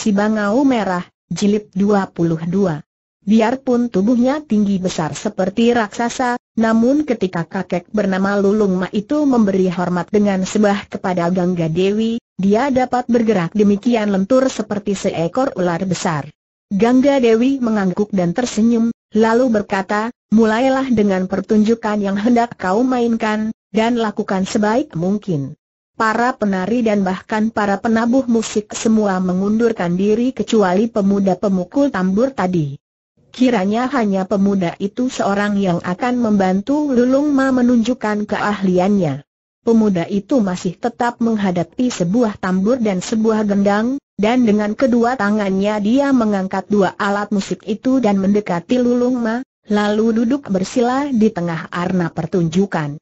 Si Bangau Merah, Jilid 22 Biarpun tubuhnya tinggi besar seperti raksasa, namun ketika kakek bernama Lulung Ma itu memberi hormat dengan sebah kepada Gangga Dewi, dia dapat bergerak demikian lentur seperti seekor ular besar. Gangga Dewi mengangguk dan tersenyum, lalu berkata, mulailah dengan pertunjukan yang hendak kau mainkan, dan lakukan sebaik mungkin para penari dan bahkan para penabuh musik semua mengundurkan diri kecuali pemuda pemukul tambur tadi. Kiranya hanya pemuda itu seorang yang akan membantu Lulung Ma menunjukkan keahliannya. Pemuda itu masih tetap menghadapi sebuah tambur dan sebuah gendang, dan dengan kedua tangannya dia mengangkat dua alat musik itu dan mendekati Lulung Ma, lalu duduk bersila di tengah arena pertunjukan.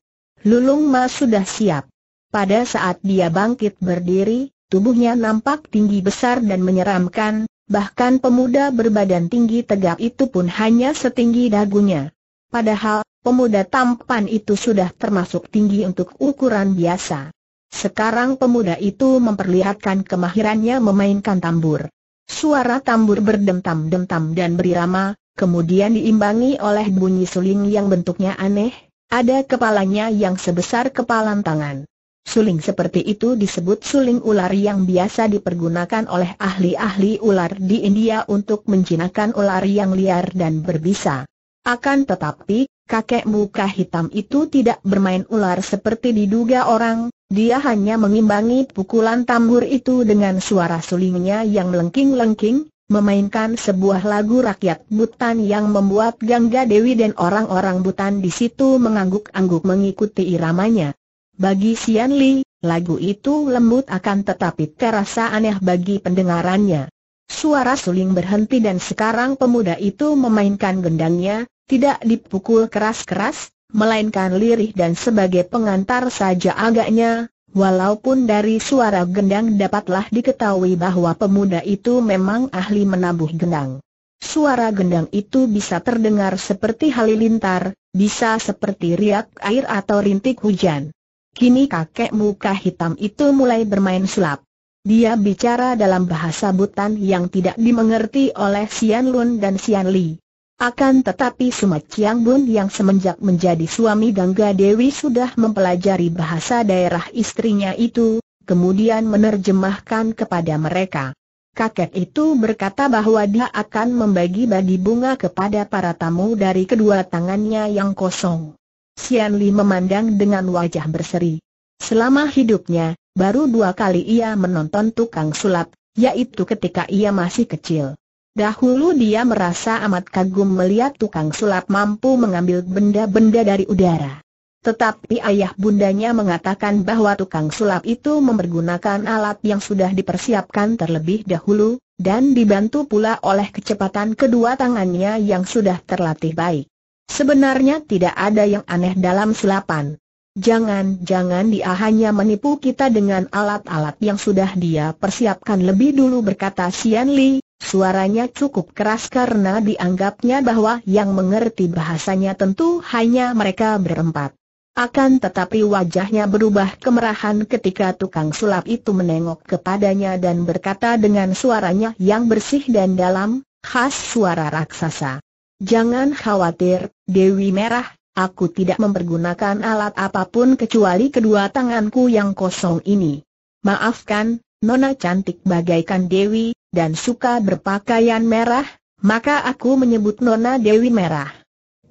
Lulung Ma sudah siap. Pada saat dia bangkit berdiri, tubuhnya nampak tinggi besar dan menyeramkan, bahkan pemuda berbadan tinggi tegak itu pun hanya setinggi dagunya. Padahal, pemuda tampan itu sudah termasuk tinggi untuk ukuran biasa. Sekarang pemuda itu memperlihatkan kemahirannya memainkan tambur. Suara tambur berdentam-dentam dan berirama, kemudian diimbangi oleh bunyi suling yang bentuknya aneh, ada kepalanya yang sebesar kepalan tangan. Suling seperti itu disebut suling ular yang biasa dipergunakan oleh ahli-ahli ular di India untuk menjinakkan ular yang liar dan berbisa. Akan tetapi, kakek muka hitam itu tidak bermain ular seperti diduga orang, dia hanya mengimbangi pukulan tambur itu dengan suara sulingnya yang melengking-lengking, memainkan sebuah lagu rakyat Butan yang membuat Gangga Dewi dan orang-orang Butan di situ mengangguk-angguk mengikuti iramanya. Bagi Sian Li, lagu itu lembut akan tetapi terasa aneh bagi pendengarannya. Suara suling berhenti dan sekarang pemuda itu memainkan gendangnya, tidak dipukul keras-keras, melainkan lirih dan sebagai pengantar saja agaknya, walaupun dari suara gendang dapatlah diketahui bahwa pemuda itu memang ahli menabuh gendang. Suara gendang itu bisa terdengar seperti halilintar, bisa seperti riak air atau rintik hujan. Kini kakek muka hitam itu mulai bermain sulap. Dia bicara dalam bahasa butan yang tidak dimengerti oleh Sian Lun dan Sian Li. Akan tetapi Sumat Chiang Bun yang semenjak menjadi suami Gangga Dewi sudah mempelajari bahasa daerah istrinya itu, kemudian menerjemahkan kepada mereka. Kakek itu berkata bahwa dia akan membagi-bagi bunga kepada para tamu dari kedua tangannya yang kosong. Xian Li memandang dengan wajah berseri. Selama hidupnya, baru dua kali ia menonton tukang sulap, yaitu ketika ia masih kecil. Dahulu dia merasa amat kagum melihat tukang sulap mampu mengambil benda-benda dari udara. Tetapi ayah bundanya mengatakan bahwa tukang sulap itu mempergunakan alat yang sudah dipersiapkan terlebih dahulu, dan dibantu pula oleh kecepatan kedua tangannya yang sudah terlatih baik. Sebenarnya tidak ada yang aneh dalam selapan. Jangan-jangan dia hanya menipu kita dengan alat-alat yang sudah dia persiapkan lebih dulu berkata Xian Li, suaranya cukup keras karena dianggapnya bahwa yang mengerti bahasanya tentu hanya mereka berempat. Akan tetapi wajahnya berubah kemerahan ketika tukang sulap itu menengok kepadanya dan berkata dengan suaranya yang bersih dan dalam, khas suara raksasa. Jangan khawatir, Dewi Merah, aku tidak mempergunakan alat apapun kecuali kedua tanganku yang kosong ini. Maafkan, Nona cantik bagaikan Dewi, dan suka berpakaian merah, maka aku menyebut Nona Dewi Merah.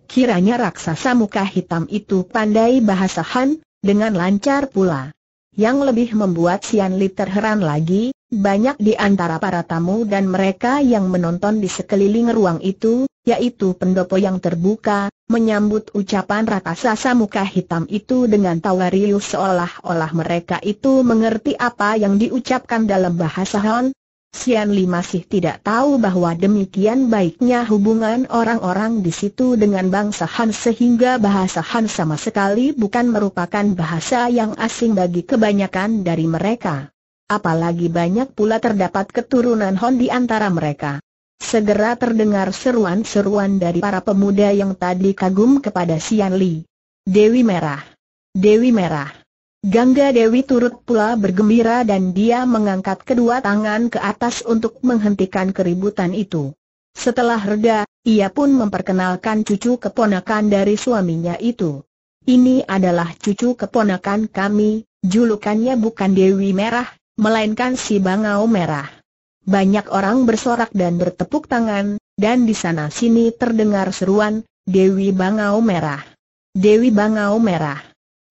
Kiranya raksasa muka hitam itu pandai bahasa Han, dengan lancar pula. Yang lebih membuat Sian Li terheran lagi, banyak di antara para tamu dan mereka yang menonton di sekeliling ruang itu, yaitu pendopo yang terbuka, menyambut ucapan raksasa muka hitam itu dengan tawarius seolah-olah mereka itu mengerti apa yang diucapkan dalam bahasa Han. Sian Li masih tidak tahu bahwa demikian baiknya hubungan orang-orang di situ dengan bangsa Han sehingga bahasa Han sama sekali bukan merupakan bahasa yang asing bagi kebanyakan dari mereka. Apalagi banyak pula terdapat keturunan Hon di antara mereka. Segera terdengar seruan-seruan dari para pemuda yang tadi kagum kepada Sian Li. Dewi Merah! Dewi Merah! Gangga Dewi turut pula bergembira dan dia mengangkat kedua tangan ke atas untuk menghentikan keributan itu. Setelah reda, ia pun memperkenalkan cucu keponakan dari suaminya itu. Ini adalah cucu keponakan kami, julukannya bukan Dewi Merah, melainkan si bangau merah. Banyak orang bersorak dan bertepuk tangan, dan di sana sini terdengar seruan, Dewi Bangau Merah. Dewi Bangau Merah.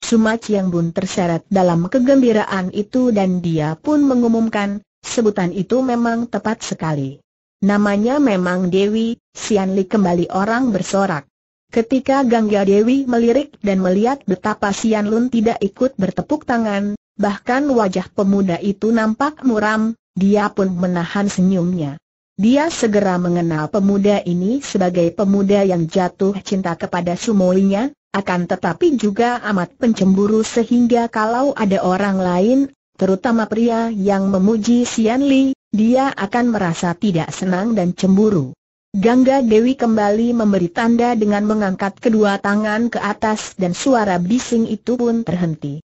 Sumat Yang Bun terseret dalam kegembiraan itu dan dia pun mengumumkan, sebutan itu memang tepat sekali. Namanya memang Dewi, Sian Li kembali orang bersorak. Ketika Gangga Dewi melirik dan melihat betapa Sian Lun tidak ikut bertepuk tangan, bahkan wajah pemuda itu nampak muram, dia pun menahan senyumnya. Dia segera mengenal pemuda ini sebagai pemuda yang jatuh cinta kepada sumoinya, akan tetapi juga amat pencemburu sehingga kalau ada orang lain, terutama pria yang memuji Sian Li, dia akan merasa tidak senang dan cemburu. Gangga Dewi kembali memberi tanda dengan mengangkat kedua tangan ke atas dan suara bising itu pun terhenti.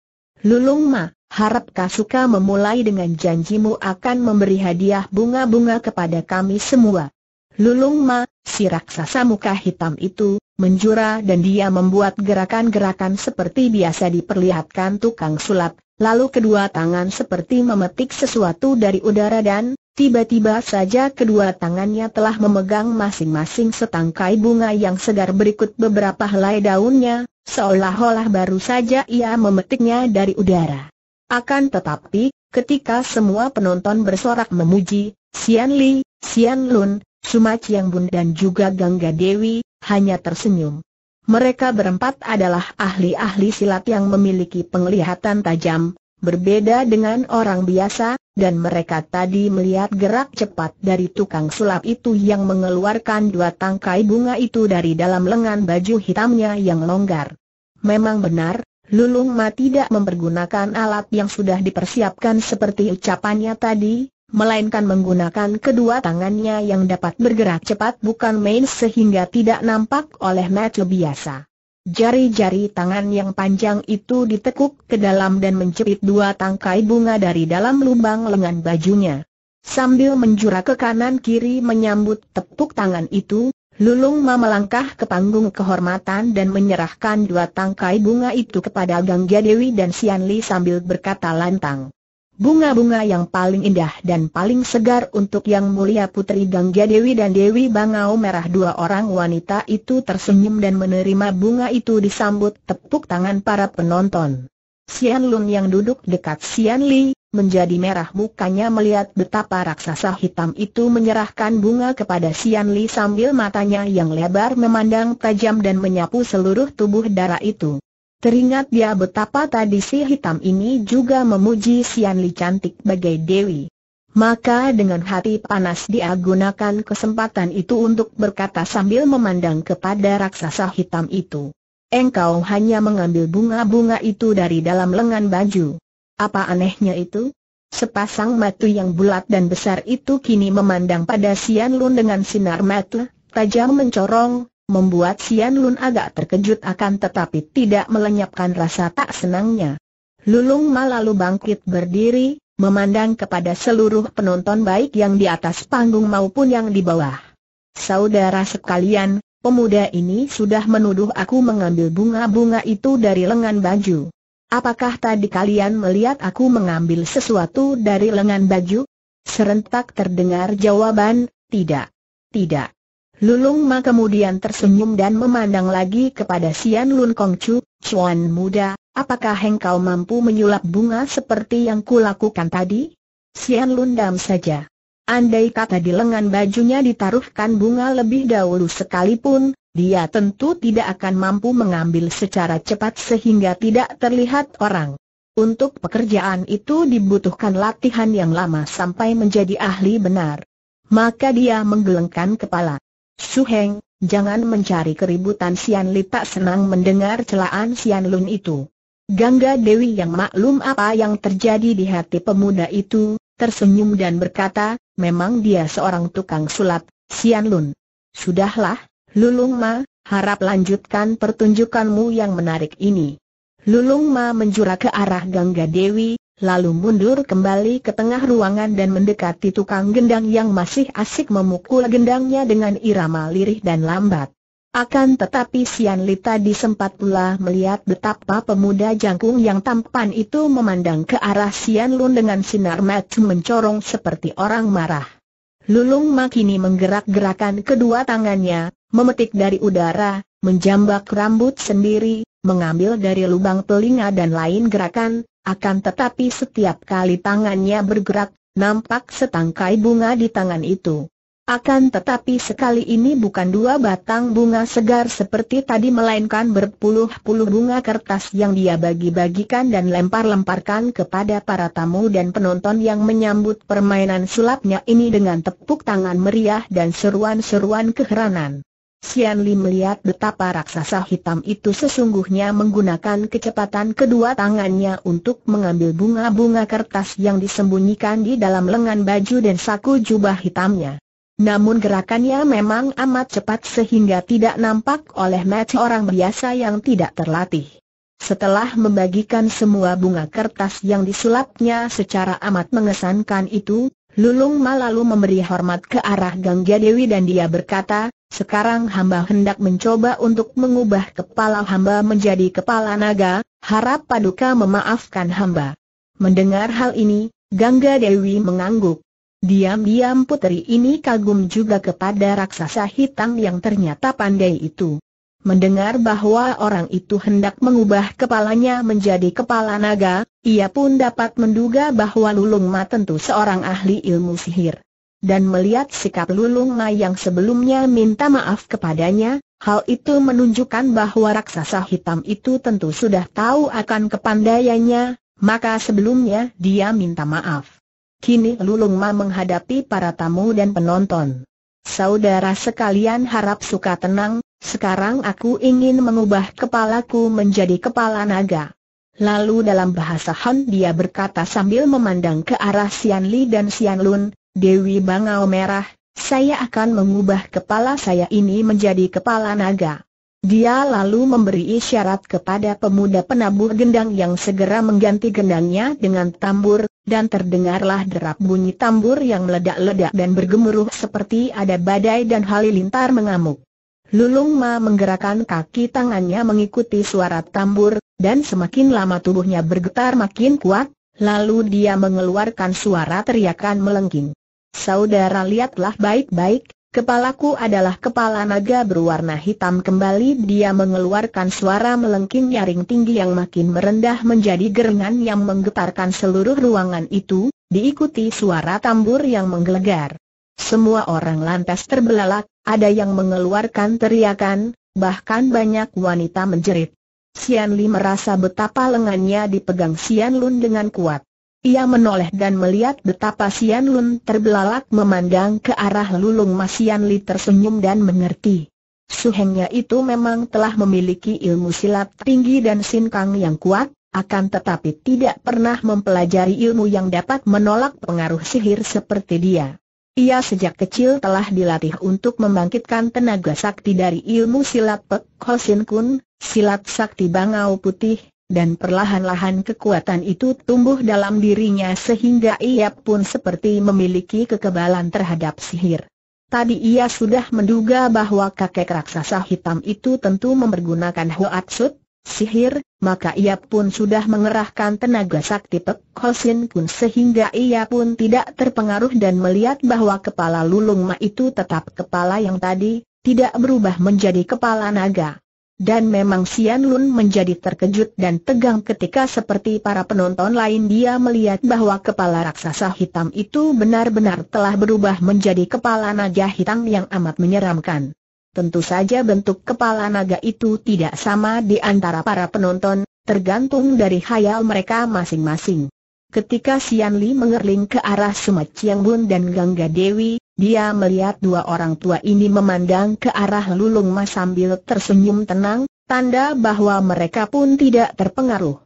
Lulung Ma, Harap Kasuka memulai dengan janjimu akan memberi hadiah bunga-bunga kepada kami semua. Lulung Ma, si raksasa muka hitam itu, menjura dan dia membuat gerakan-gerakan seperti biasa diperlihatkan tukang sulap, lalu kedua tangan seperti memetik sesuatu dari udara dan, tiba-tiba saja kedua tangannya telah memegang masing-masing setangkai bunga yang segar berikut beberapa helai daunnya, seolah-olah baru saja ia memetiknya dari udara. Akan tetapi, ketika semua penonton bersorak memuji, Xian Li, Xian Lun, Suma Chiang Bun dan juga Gangga Dewi, hanya tersenyum. Mereka berempat adalah ahli-ahli silat yang memiliki penglihatan tajam, berbeda dengan orang biasa, dan mereka tadi melihat gerak cepat dari tukang sulap itu yang mengeluarkan dua tangkai bunga itu dari dalam lengan baju hitamnya yang longgar. Memang benar, Lulung Ma tidak mempergunakan alat yang sudah dipersiapkan seperti ucapannya tadi, melainkan menggunakan kedua tangannya yang dapat bergerak cepat bukan main sehingga tidak nampak oleh mata biasa. Jari-jari tangan yang panjang itu ditekuk ke dalam dan menjepit dua tangkai bunga dari dalam lubang lengan bajunya. Sambil menjura ke kanan kiri menyambut tepuk tangan itu, Lulung Ma melangkah ke panggung kehormatan dan menyerahkan dua tangkai bunga itu kepada Gangga Dewi dan Sian Li sambil berkata lantang. Bunga-bunga yang paling indah dan paling segar untuk yang mulia putri Gangga Dewi dan Dewi Bangau Merah dua orang wanita itu tersenyum dan menerima bunga itu disambut tepuk tangan para penonton. Sian Lun yang duduk dekat Sian Li, menjadi merah mukanya melihat betapa raksasa hitam itu menyerahkan bunga kepada Sian Li sambil matanya yang lebar memandang tajam dan menyapu seluruh tubuh darah itu. Teringat dia betapa tadi si hitam ini juga memuji Sian Li cantik bagai dewi. Maka dengan hati panas dia gunakan kesempatan itu untuk berkata sambil memandang kepada raksasa hitam itu. Engkau hanya mengambil bunga-bunga itu dari dalam lengan baju. Apa anehnya itu? Sepasang mata yang bulat dan besar itu kini memandang pada Sian Lun dengan sinar mata, tajam mencorong, membuat Sian Lun agak terkejut akan tetapi tidak melenyapkan rasa tak senangnya. Lulung Ma lalu bangkit berdiri, memandang kepada seluruh penonton baik yang di atas panggung maupun yang di bawah. Saudara sekalian, pemuda ini sudah menuduh aku mengambil bunga-bunga itu dari lengan baju. Apakah tadi kalian melihat aku mengambil sesuatu dari lengan baju? Serentak terdengar jawaban, tidak. Tidak. Lulung Ma kemudian tersenyum dan memandang lagi kepada Sian Lun Kong Chu, Chuan muda, apakah engkau mampu menyulap bunga seperti yang kulakukan tadi? Sian Lun dam saja. Andai kata di lengan bajunya ditaruhkan bunga lebih dahulu sekalipun, dia tentu tidak akan mampu mengambil secara cepat sehingga tidak terlihat orang. Untuk pekerjaan itu dibutuhkan latihan yang lama sampai menjadi ahli benar. Maka dia menggelengkan kepala. Suheng, jangan mencari keributan Sian Li tak senang mendengar celaan Sian Lun itu. Gangga Dewi yang maklum apa yang terjadi di hati pemuda itu, tersenyum dan berkata, memang dia seorang tukang sulap, Sian Lun. Sudahlah, Lulung Ma, harap lanjutkan pertunjukanmu yang menarik ini. Lulung Ma menjura ke arah Gangga Dewi, lalu mundur kembali ke tengah ruangan dan mendekati tukang gendang yang masih asik memukul gendangnya dengan irama lirih dan lambat. Akan tetapi Sian Li tadi sempat pula melihat betapa pemuda jangkung yang tampan itu memandang ke arah Sian Lun dengan sinar mata mencorong seperti orang marah. Lulung Makini menggerak-gerakan kedua tangannya, memetik dari udara, menjambak rambut sendiri, mengambil dari lubang telinga dan lain gerakan, akan tetapi setiap kali tangannya bergerak, nampak setangkai bunga di tangan itu. Akan tetapi sekali ini bukan dua batang bunga segar seperti tadi melainkan berpuluh-puluh bunga kertas yang dia bagi-bagikan dan lempar-lemparkan kepada para tamu dan penonton yang menyambut permainan sulapnya ini dengan tepuk tangan meriah dan seruan-seruan keheranan. Sian Li melihat betapa raksasa hitam itu sesungguhnya menggunakan kecepatan kedua tangannya untuk mengambil bunga-bunga kertas yang disembunyikan di dalam lengan baju dan saku jubah hitamnya. Namun gerakannya memang amat cepat sehingga tidak nampak oleh mata orang biasa yang tidak terlatih. Setelah membagikan semua bunga kertas yang disulapnya secara amat mengesankan itu, Lulung lalu memberi hormat ke arah Gangga Dewi dan dia berkata, sekarang hamba hendak mencoba untuk mengubah kepala hamba menjadi kepala naga, harap paduka memaafkan hamba. Mendengar hal ini, Gangga Dewi mengangguk. Diam-diam putri ini kagum juga kepada raksasa hitam yang ternyata pandai itu. Mendengar bahwa orang itu hendak mengubah kepalanya menjadi kepala naga, ia pun dapat menduga bahwa Lulung Ma tentu seorang ahli ilmu sihir. Dan melihat sikap Lulung Ma yang sebelumnya minta maaf kepadanya, hal itu menunjukkan bahwa raksasa hitam itu tentu sudah tahu akan kepandaiannya, maka sebelumnya dia minta maaf. Kini Lulung Ma menghadapi para tamu dan penonton. Saudara sekalian harap suka tenang, sekarang aku ingin mengubah kepalaku menjadi kepala naga. Lalu dalam bahasa Han dia berkata sambil memandang ke arah Sian Li dan Sian Lun, Dewi Bangau Merah, saya akan mengubah kepala saya ini menjadi kepala naga. Dia lalu memberi isyarat kepada pemuda penabur gendang yang segera mengganti gendangnya dengan tambur, dan terdengarlah derap bunyi tambur yang meledak-ledak dan bergemuruh seperti ada badai dan halilintar mengamuk. Lulung Ma menggerakkan kaki tangannya mengikuti suara tambur, dan semakin lama tubuhnya bergetar makin kuat, lalu dia mengeluarkan suara teriakan melengking. Saudara lihatlah baik-baik, Kepalaku adalah kepala naga berwarna hitam kembali dia mengeluarkan suara melengking nyaring tinggi yang makin merendah menjadi gerengan yang menggetarkan seluruh ruangan itu, diikuti suara tambur yang menggelegar. Semua orang lantas terbelalak, ada yang mengeluarkan teriakan, bahkan banyak wanita menjerit. Xian Li merasa betapa lengannya dipegang Xian Lun dengan kuat. Ia menoleh dan melihat betapa Sian Lun terbelalak memandang ke arah lulung Mas Sian Li tersenyum dan mengerti. Suhengnya itu memang telah memiliki ilmu silat tinggi dan sin Kang yang kuat, akan tetapi tidak pernah mempelajari ilmu yang dapat menolak pengaruh sihir seperti dia. Ia sejak kecil telah dilatih untuk membangkitkan tenaga sakti dari ilmu silat Pek Ho Sin Kun, silat sakti Bangau Putih, dan perlahan-lahan kekuatan itu tumbuh dalam dirinya sehingga ia pun seperti memiliki kekebalan terhadap sihir. Tadi ia sudah menduga bahwa kakek raksasa hitam itu tentu mempergunakan huatsut, sihir, maka ia pun sudah mengerahkan tenaga sakti pekhosin pun sehingga ia pun tidak terpengaruh dan melihat bahwa kepala lulung ma itu tetap kepala yang tadi, tidak berubah menjadi kepala naga. Dan memang Sian Lun menjadi terkejut dan tegang ketika seperti para penonton lain dia melihat bahwa kepala raksasa hitam itu benar-benar telah berubah menjadi kepala naga hitam yang amat menyeramkan. Tentu saja bentuk kepala naga itu tidak sama di antara para penonton, tergantung dari khayal mereka masing-masing. Ketika Sian Li mengerling ke arah Sumat Chiang Bun dan Gangga Dewi, dia melihat dua orang tua ini memandang ke arah Lulung Mas sambil tersenyum tenang, tanda bahwa mereka pun tidak terpengaruh.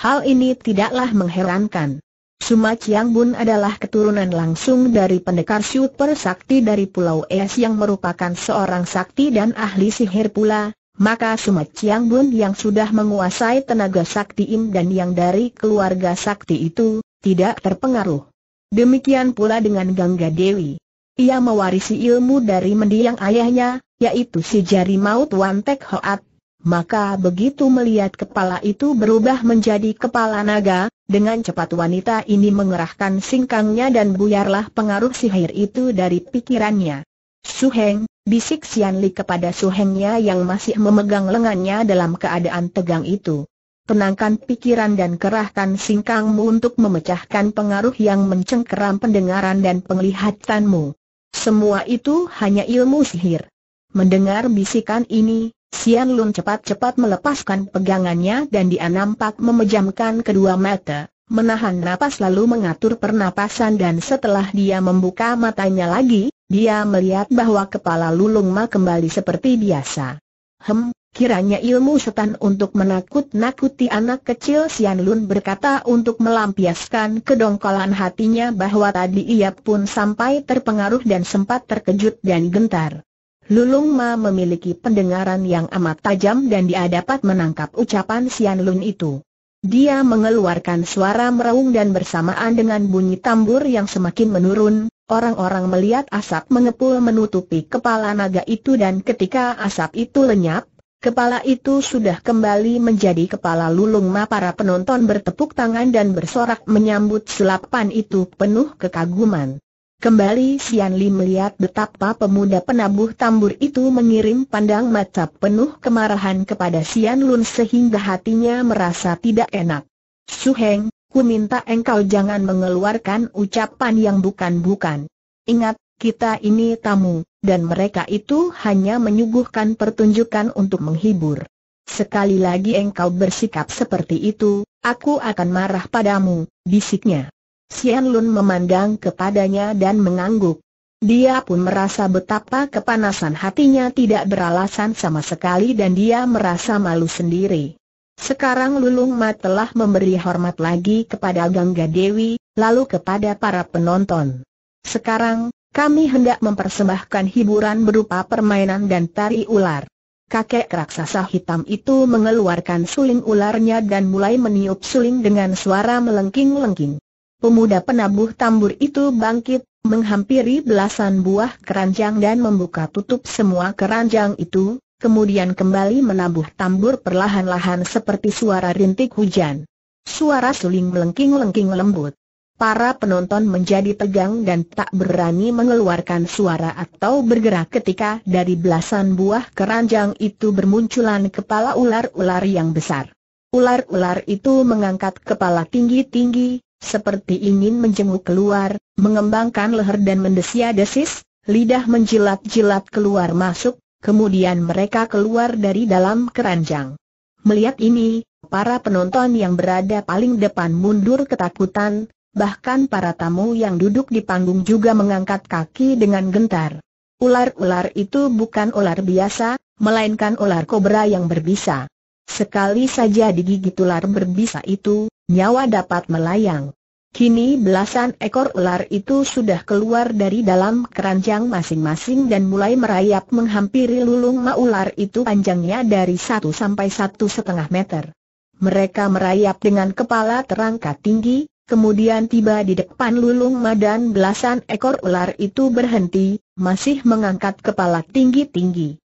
Hal ini tidaklah mengherankan. Suma Chiang Bun adalah keturunan langsung dari pendekar super sakti dari Pulau Es yang merupakan seorang sakti dan ahli sihir pula, maka Suma Chiang Bun yang sudah menguasai tenaga sakti Im dan yang dari keluarga sakti itu, tidak terpengaruh. Demikian pula dengan Gangga Dewi. Ia mewarisi ilmu dari mendiang ayahnya, yaitu si jari maut Wan Tek Hoat. Maka begitu melihat kepala itu berubah menjadi kepala naga, dengan cepat wanita ini mengerahkan singkangnya dan buyarlah pengaruh sihir itu dari pikirannya. Suheng, bisik Sian Li kepada Suhengnya yang masih memegang lengannya dalam keadaan tegang itu. Tenangkan pikiran dan kerahkan singkangmu untuk memecahkan pengaruh yang mencengkeram pendengaran dan penglihatanmu. Semua itu hanya ilmu sihir. Mendengar bisikan ini, Sian Lun cepat-cepat melepaskan pegangannya dan dia nampak memejamkan kedua mata, menahan napas lalu mengatur pernapasan dan setelah dia membuka matanya lagi, dia melihat bahwa kepala Lulung Ma kembali seperti biasa. Hem, Kiranya ilmu setan untuk menakut-nakuti anak kecil Sian Lun berkata untuk melampiaskan kedongkolan hatinya bahwa tadi ia pun sampai terpengaruh dan sempat terkejut dan gentar. Lulung Ma memiliki pendengaran yang amat tajam dan dia dapat menangkap ucapan Sian Lun itu. Dia mengeluarkan suara meraung dan bersamaan dengan bunyi tambur yang semakin menurun, orang-orang melihat asap mengepul menutupi kepala naga itu dan ketika asap itu lenyap, Kepala itu sudah kembali menjadi kepala lulung ma para penonton bertepuk tangan dan bersorak menyambut selapan itu penuh kekaguman. Kembali Sian Li melihat betapa pemuda penabuh tambur itu mengirim pandang mata penuh kemarahan kepada Sian Lun sehingga hatinya merasa tidak enak. Su Heng, ku minta engkau jangan mengeluarkan ucapan yang bukan-bukan. Ingat, kita ini tamu, dan mereka itu hanya menyuguhkan pertunjukan untuk menghibur. Sekali lagi engkau bersikap seperti itu, aku akan marah padamu, bisiknya. Xian Lun memandang kepadanya dan mengangguk. Dia pun merasa betapa kepanasan hatinya tidak beralasan sama sekali dan dia merasa malu sendiri. Sekarang Lulung Ma telah memberi hormat lagi kepada Gangga Dewi, lalu kepada para penonton. Sekarang, kami hendak mempersembahkan hiburan berupa permainan dan tari ular. Kakek raksasa hitam itu mengeluarkan suling ularnya dan mulai meniup suling dengan suara melengking-lengking. Pemuda penabuh tambur itu bangkit, menghampiri belasan buah keranjang dan membuka tutup semua keranjang itu, kemudian kembali menabuh tambur perlahan-lahan seperti suara rintik hujan. Suara suling melengking-lengking lembut. Para penonton menjadi tegang dan tak berani mengeluarkan suara atau bergerak ketika dari belasan buah keranjang itu bermunculan kepala ular-ular yang besar. Ular-ular itu mengangkat kepala tinggi-tinggi, seperti ingin menjenguk keluar, mengembangkan leher dan mendesia-desis, lidah menjilat-jilat keluar masuk, kemudian mereka keluar dari dalam keranjang. Melihat ini, para penonton yang berada paling depan mundur ketakutan, bahkan para tamu yang duduk di panggung juga mengangkat kaki dengan gentar. Ular-ular itu bukan ular biasa, melainkan ular kobra yang berbisa. Sekali saja digigit ular berbisa itu, nyawa dapat melayang. Kini belasan ekor ular itu sudah keluar dari dalam keranjang masing-masing dan mulai merayap menghampiri lulung maular itu panjangnya dari 1 sampai satu setengah meter. Mereka merayap dengan kepala terangkat tinggi, kemudian tiba di depan lulung madan belasan ekor ular itu berhenti, masih mengangkat kepala tinggi-tinggi.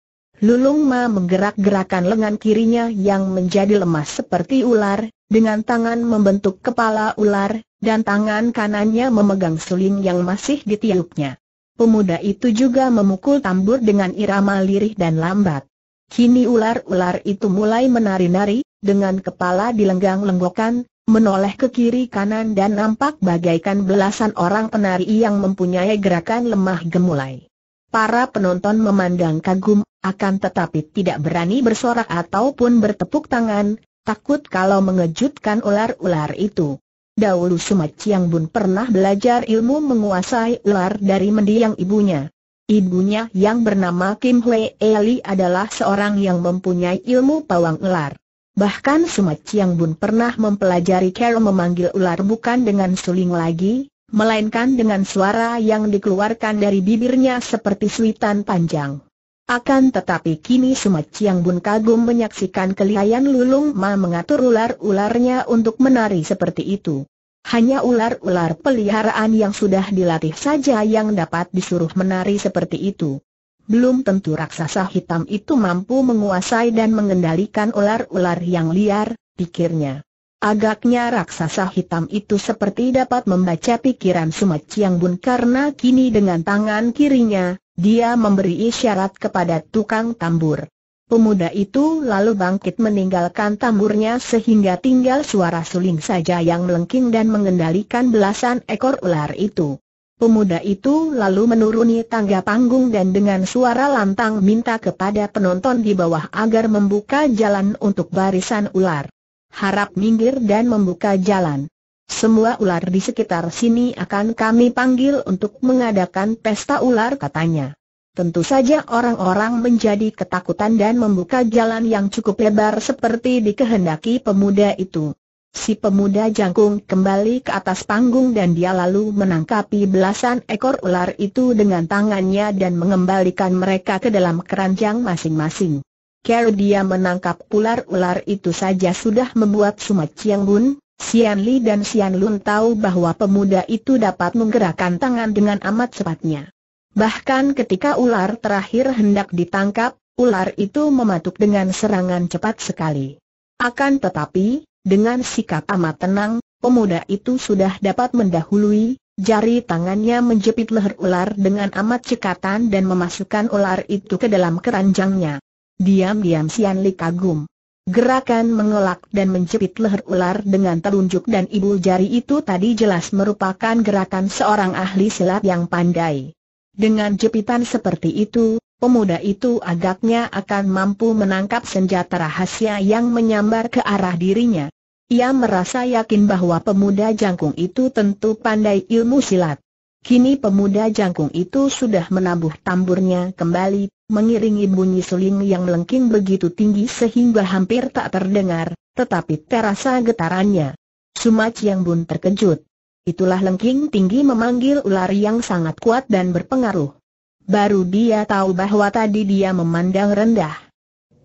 Lulung Ma menggerak-gerakan lengan kirinya yang menjadi lemas seperti ular, dengan tangan membentuk kepala ular, dan tangan kanannya memegang suling yang masih ditiupnya. Pemuda itu juga memukul tambur dengan irama lirih dan lambat. Kini ular-ular itu mulai menari-nari, dengan kepala dilenggang-lenggokan, menoleh ke kiri kanan dan nampak bagaikan belasan orang penari yang mempunyai gerakan lemah gemulai. Para penonton memandang kagum, akan tetapi tidak berani bersorak ataupun bertepuk tangan, takut kalau mengejutkan ular-ular itu. Dahulu Sumat Chiang Bun pernah belajar ilmu menguasai ular dari mendiang ibunya. Ibunya yang bernama Kim Hwee Eli adalah seorang yang mempunyai ilmu pawang ular. Bahkan Sumat Chiang Bun pernah mempelajari cara memanggil ular bukan dengan suling lagi, melainkan dengan suara yang dikeluarkan dari bibirnya seperti suitan panjang. Akan tetapi kini Sumat Chiang Bun kagum menyaksikan kelihayan Lulung Ma mengatur ular-ularnya untuk menari seperti itu. Hanya ular-ular peliharaan yang sudah dilatih saja yang dapat disuruh menari seperti itu belum tentu raksasa hitam itu mampu menguasai dan mengendalikan ular-ular yang liar, pikirnya. Agaknya raksasa hitam itu seperti dapat membaca pikiran Sumat Chiang Bun karena kini dengan tangan kirinya, dia memberi isyarat kepada tukang tambur. Pemuda itu lalu bangkit meninggalkan tamburnya sehingga tinggal suara suling saja yang melengking dan mengendalikan belasan ekor ular itu. Pemuda itu lalu menuruni tangga panggung dan dengan suara lantang minta kepada penonton di bawah agar membuka jalan untuk barisan ular. Harap minggir dan membuka jalan. Semua ular di sekitar sini akan kami panggil untuk mengadakan pesta ular katanya. Tentu saja orang-orang menjadi ketakutan dan membuka jalan yang cukup lebar seperti dikehendaki pemuda itu. Si pemuda jangkung kembali ke atas panggung dan dia lalu menangkapi belasan ekor ular itu dengan tangannya dan mengembalikan mereka ke dalam keranjang masing-masing. Kalau dia menangkap ular-ular itu saja sudah membuat Sumat Chiang Bun, Sian Li dan Sian Lun tahu bahwa pemuda itu dapat menggerakkan tangan dengan amat cepatnya. Bahkan ketika ular terakhir hendak ditangkap, ular itu mematuk dengan serangan cepat sekali. Akan tetapi, dengan sikap amat tenang, pemuda itu sudah dapat mendahului, jari tangannya menjepit leher ular dengan amat cekatan dan memasukkan ular itu ke dalam keranjangnya. Diam-diam Sian Li kagum. Gerakan mengelak dan menjepit leher ular dengan telunjuk dan ibu jari itu tadi jelas merupakan gerakan seorang ahli silat yang pandai. Dengan jepitan seperti itu, pemuda itu agaknya akan mampu menangkap senjata rahasia yang menyambar ke arah dirinya. Ia merasa yakin bahwa pemuda jangkung itu tentu pandai ilmu silat. Kini pemuda jangkung itu sudah menabuh tamburnya kembali, mengiringi bunyi suling yang melengking begitu tinggi sehingga hampir tak terdengar, tetapi terasa getarannya. Sumac yang bun terkejut. Itulah lengking tinggi memanggil ular yang sangat kuat dan berpengaruh. Baru dia tahu bahwa tadi dia memandang rendah.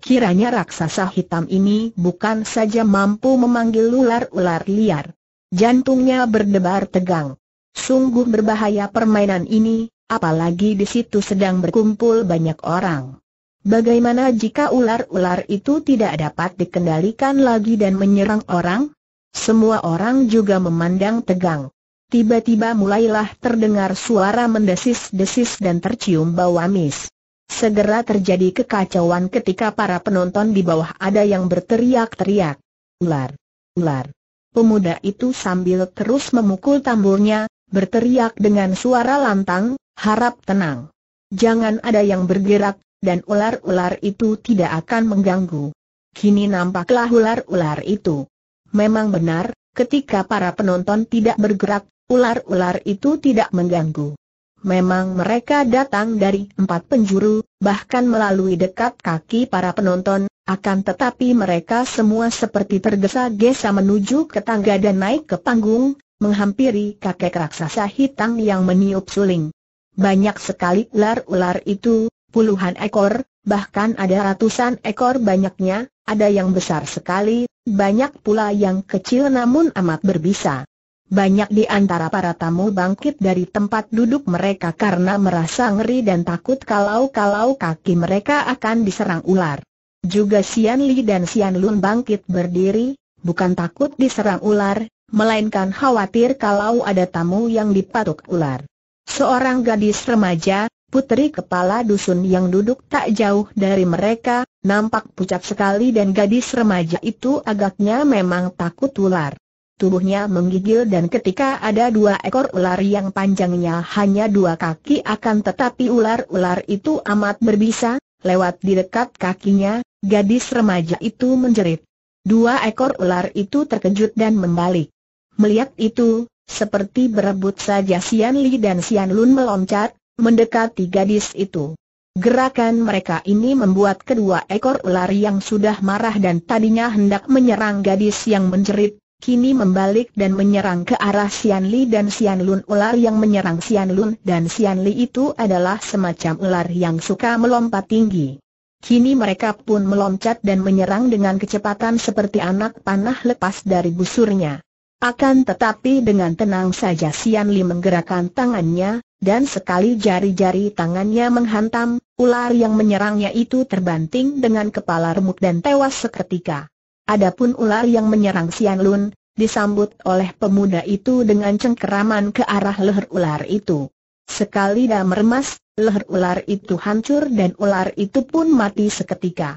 Kiranya raksasa hitam ini bukan saja mampu memanggil ular-ular liar. Jantungnya berdebar tegang. Sungguh berbahaya permainan ini, apalagi di situ sedang berkumpul banyak orang. Bagaimana jika ular-ular itu tidak dapat dikendalikan lagi dan menyerang orang? Semua orang juga memandang tegang. Tiba-tiba mulailah terdengar suara mendesis-desis dan tercium bau amis. Segera terjadi kekacauan ketika para penonton di bawah ada yang berteriak-teriak. Ular! Ular! Pemuda itu sambil terus memukul tamburnya, berteriak dengan suara lantang, harap tenang. Jangan ada yang bergerak, dan ular-ular itu tidak akan mengganggu. Kini nampaklah ular-ular itu. Memang benar, ketika para penonton tidak bergerak, ular-ular itu tidak mengganggu. Memang mereka datang dari empat penjuru, bahkan melalui dekat kaki para penonton, akan tetapi mereka semua seperti tergesa-gesa menuju ke tangga dan naik ke panggung, menghampiri kakek raksasa hitam yang meniup suling. Banyak sekali ular-ular itu, puluhan ekor, bahkan ada ratusan ekor banyaknya, ada yang besar sekali, banyak pula yang kecil namun amat berbisa. Banyak di antara para tamu bangkit dari tempat duduk mereka karena merasa ngeri dan takut kalau-kalau kaki mereka akan diserang ular. Juga Sian Li dan Sian Lun bangkit berdiri, bukan takut diserang ular, melainkan khawatir kalau ada tamu yang dipatuk ular. Seorang gadis remaja, putri kepala dusun yang duduk tak jauh dari mereka, nampak pucat sekali dan gadis remaja itu agaknya memang takut ular tubuhnya menggigil dan ketika ada dua ekor ular yang panjangnya hanya dua kaki akan tetapi ular-ular itu amat berbisa, lewat di dekat kakinya, gadis remaja itu menjerit. Dua ekor ular itu terkejut dan membalik. Melihat itu, seperti berebut saja Sian Li dan Sian Lun meloncat, mendekati gadis itu. Gerakan mereka ini membuat kedua ekor ular yang sudah marah dan tadinya hendak menyerang gadis yang menjerit, kini membalik dan menyerang ke arah Sian Li dan Sian Lun. Ular yang menyerang Sian Lun dan Sian Li itu adalah semacam ular yang suka melompat tinggi. Kini mereka pun meloncat dan menyerang dengan kecepatan seperti anak panah lepas dari busurnya. Akan tetapi dengan tenang saja Sian Li menggerakkan tangannya, dan sekali jari-jari tangannya menghantam, ular yang menyerangnya itu terbanting dengan kepala remuk dan tewas seketika. Adapun ular yang menyerang Sian Lun, disambut oleh pemuda itu dengan cengkeraman ke arah leher ular itu. Sekali dah meremas, leher ular itu hancur dan ular itu pun mati seketika.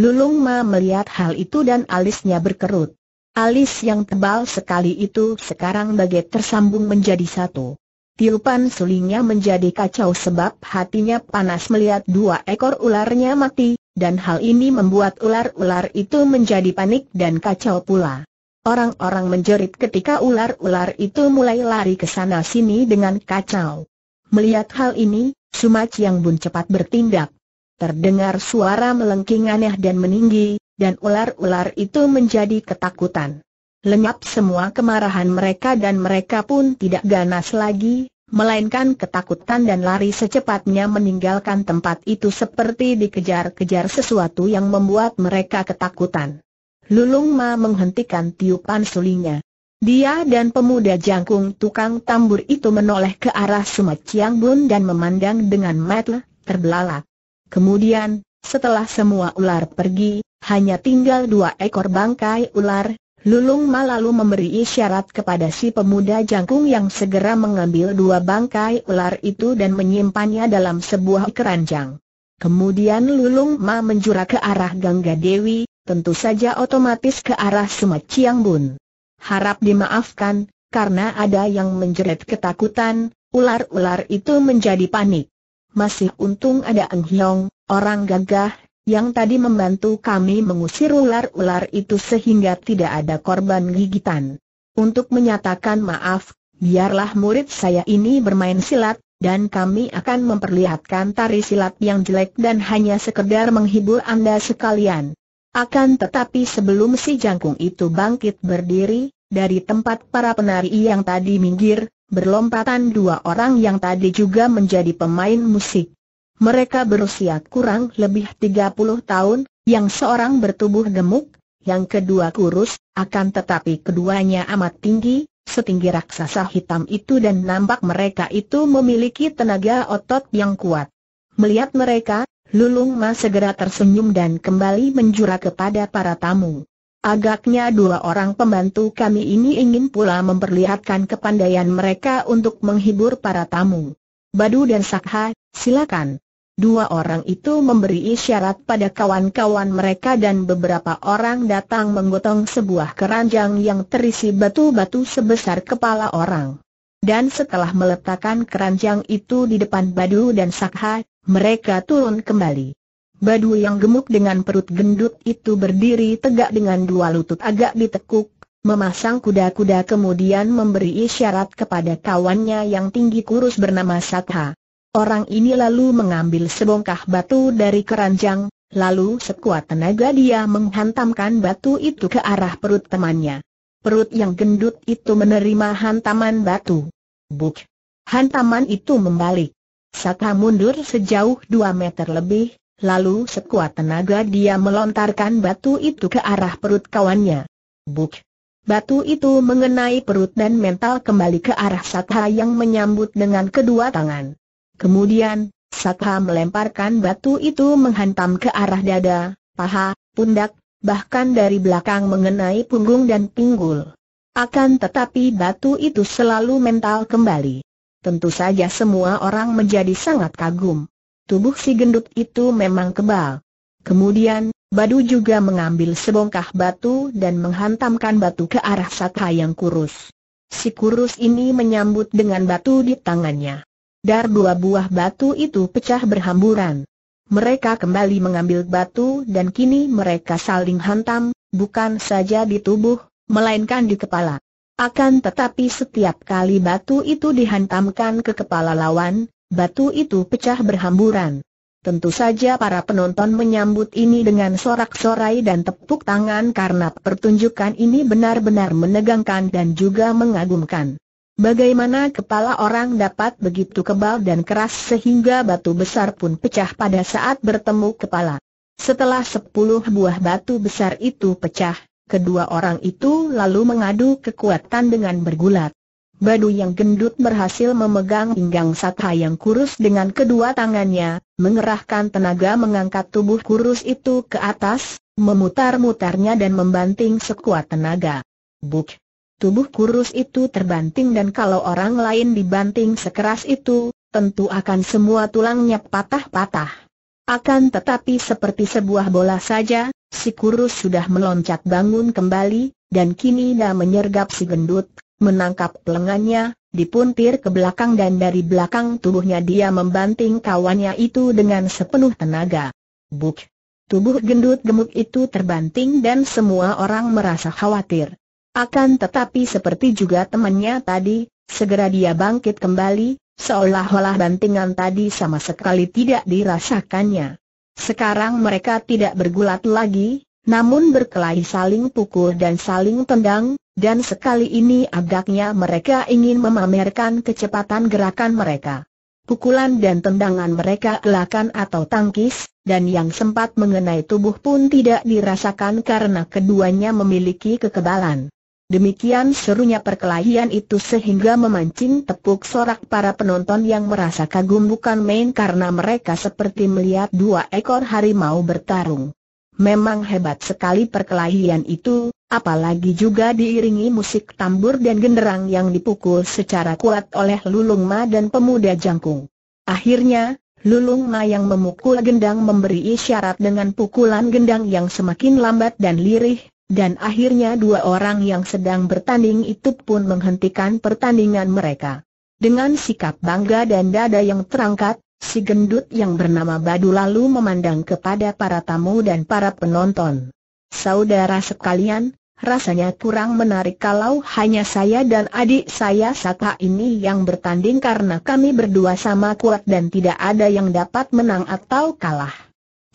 Lulung Ma melihat hal itu dan alisnya berkerut. Alis yang tebal sekali itu sekarang bagai tersambung menjadi satu. Tiupan sulingnya menjadi kacau sebab hatinya panas melihat dua ekor ularnya mati, dan hal ini membuat ular-ular itu menjadi panik dan kacau pula. Orang-orang menjerit ketika ular-ular itu mulai lari ke sana-sini dengan kacau. Melihat hal ini, Sumac Yang Bun cepat bertindak. Terdengar suara melengking aneh dan meninggi, dan ular-ular itu menjadi ketakutan. Lenyap semua kemarahan mereka dan mereka pun tidak ganas lagi, melainkan ketakutan dan lari secepatnya meninggalkan tempat itu seperti dikejar-kejar sesuatu yang membuat mereka ketakutan. Lulung Ma menghentikan tiupan sulinya. Dia dan pemuda jangkung tukang tambur itu menoleh ke arah Sumat Chiang Bun dan memandang dengan mata terbelalak. Kemudian, setelah semua ular pergi, hanya tinggal dua ekor bangkai ular Lulung Ma lalu memberi isyarat kepada si pemuda jangkung yang segera mengambil dua bangkai ular itu dan menyimpannya dalam sebuah keranjang. Kemudian Lulung Ma menjura ke arah Gangga Dewi, tentu saja otomatis ke arah Sumat Chiang Bun. Harap dimaafkan, karena ada yang menjerit ketakutan, ular-ular itu menjadi panik. Masih untung ada Eng Hiong, orang gagah yang tadi membantu kami mengusir ular-ular itu sehingga tidak ada korban gigitan. Untuk menyatakan maaf, biarlah murid saya ini bermain silat, dan kami akan memperlihatkan tari silat yang jelek dan hanya sekedar menghibur Anda sekalian. Akan tetapi sebelum si jangkung itu bangkit berdiri, dari tempat para penari yang tadi minggir, berlompatan dua orang yang tadi juga menjadi pemain musik. Mereka berusia kurang lebih 30 tahun, yang seorang bertubuh gemuk, yang kedua kurus, akan tetapi keduanya amat tinggi, setinggi raksasa hitam itu dan nampak mereka itu memiliki tenaga otot yang kuat. Melihat mereka, Lulung Ma segera tersenyum dan kembali menjura kepada para tamu. Agaknya dua orang pembantu kami ini ingin pula memperlihatkan kepandaian mereka untuk menghibur para tamu. Badu dan Sakha, silakan. Dua orang itu memberi isyarat pada kawan-kawan mereka dan beberapa orang datang menggotong sebuah keranjang yang terisi batu-batu sebesar kepala orang. Dan setelah meletakkan keranjang itu di depan Badu dan Sakha, mereka turun kembali. Badu yang gemuk dengan perut gendut itu berdiri tegak dengan dua lutut agak ditekuk, memasang kuda-kuda kemudian memberi isyarat kepada kawannya yang tinggi kurus bernama Sakha. Orang ini lalu mengambil sebongkah batu dari keranjang, lalu sekuat tenaga dia menghantamkan batu itu ke arah perut temannya. Perut yang gendut itu menerima hantaman batu. Buk! Hantaman itu membalik. Saka mundur sejauh dua meter lebih, lalu sekuat tenaga dia melontarkan batu itu ke arah perut kawannya. Buk! Batu itu mengenai perut dan mental kembali ke arah Saka yang menyambut dengan kedua tangan. Kemudian, Satha melemparkan batu itu menghantam ke arah dada, paha, pundak, bahkan dari belakang mengenai punggung dan pinggul. Akan tetapi batu itu selalu mental kembali. Tentu saja semua orang menjadi sangat kagum. Tubuh si gendut itu memang kebal. Kemudian, Badu juga mengambil sebongkah batu dan menghantamkan batu ke arah Satha yang kurus. Si kurus ini menyambut dengan batu di tangannya. Dar dua buah batu itu pecah berhamburan. Mereka kembali mengambil batu dan kini mereka saling hantam, bukan saja di tubuh, melainkan di kepala. Akan tetapi setiap kali batu itu dihantamkan ke kepala lawan, batu itu pecah berhamburan. Tentu saja para penonton menyambut ini dengan sorak-sorai dan tepuk tangan karena pertunjukan ini benar-benar menegangkan dan juga mengagumkan. Bagaimana kepala orang dapat begitu kebal dan keras sehingga batu besar pun pecah pada saat bertemu kepala? Setelah sepuluh buah batu besar itu pecah, kedua orang itu lalu mengadu kekuatan dengan bergulat. Badu yang gendut berhasil memegang pinggang Satha yang kurus dengan kedua tangannya, mengerahkan tenaga mengangkat tubuh kurus itu ke atas, memutar-mutarnya dan membanting sekuat tenaga. Buk! Tubuh kurus itu terbanting dan kalau orang lain dibanting sekeras itu, tentu akan semua tulangnya patah-patah. Akan tetapi seperti sebuah bola saja, si kurus sudah meloncat bangun kembali, dan kini dia menyergap si gendut, menangkap lengannya, dipuntir ke belakang dan dari belakang tubuhnya dia membanting kawannya itu dengan sepenuh tenaga. Buk! Tubuh gendut gemuk itu terbanting dan semua orang merasa khawatir. Akan tetapi seperti juga temannya tadi, segera dia bangkit kembali, seolah-olah bantingan tadi sama sekali tidak dirasakannya. Sekarang mereka tidak bergulat lagi, namun berkelahi saling pukul dan saling tendang, dan sekali ini agaknya mereka ingin memamerkan kecepatan gerakan mereka. Pukulan dan tendangan mereka gelakan atau tangkis, dan yang sempat mengenai tubuh pun tidak dirasakan karena keduanya memiliki kekebalan. Demikian serunya perkelahian itu sehingga memancing tepuk sorak para penonton yang merasa kagum bukan main karena mereka seperti melihat dua ekor harimau bertarung. Memang hebat sekali perkelahian itu, apalagi juga diiringi musik tambur dan genderang yang dipukul secara kuat oleh Lulung Ma dan pemuda jangkung. Akhirnya, Lulung Ma yang memukul gendang memberi isyarat dengan pukulan gendang yang semakin lambat dan lirih, dan akhirnya dua orang yang sedang bertanding itu pun menghentikan pertandingan mereka. Dengan sikap bangga dan dada yang terangkat, si gendut yang bernama Badu lalu memandang kepada para tamu dan para penonton. Saudara sekalian, rasanya kurang menarik kalau hanya saya dan adik saya Saka ini yang bertanding karena kami berdua sama kuat dan tidak ada yang dapat menang atau kalah.